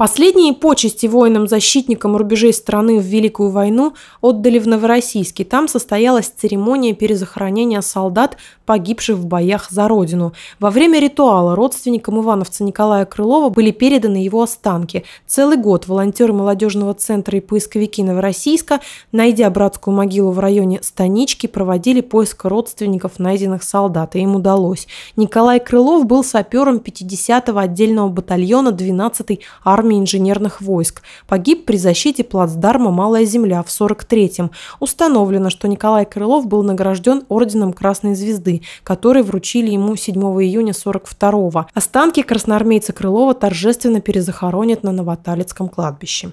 Последние почести воинам-защитникам рубежей страны в Великую войну отдали в Новороссийске. Там состоялась церемония перезахоронения солдат, погибших в боях за родину. Во время ритуала родственникам Ивановца Николая Крылова были переданы его останки. Целый год волонтеры молодежного центра и поисковики Новороссийска, найдя братскую могилу в районе Станички, проводили поиск родственников найденных солдат, и им удалось. Николай Крылов был сапером 50-го отдельного батальона 12-й армии армии инженерных войск. Погиб при защите плацдарма «Малая земля» в 43-м. Установлено, что Николай Крылов был награжден орденом Красной Звезды, который вручили ему 7 июня 42-го. Останки красноармейца Крылова торжественно перезахоронят на Новоталецком кладбище.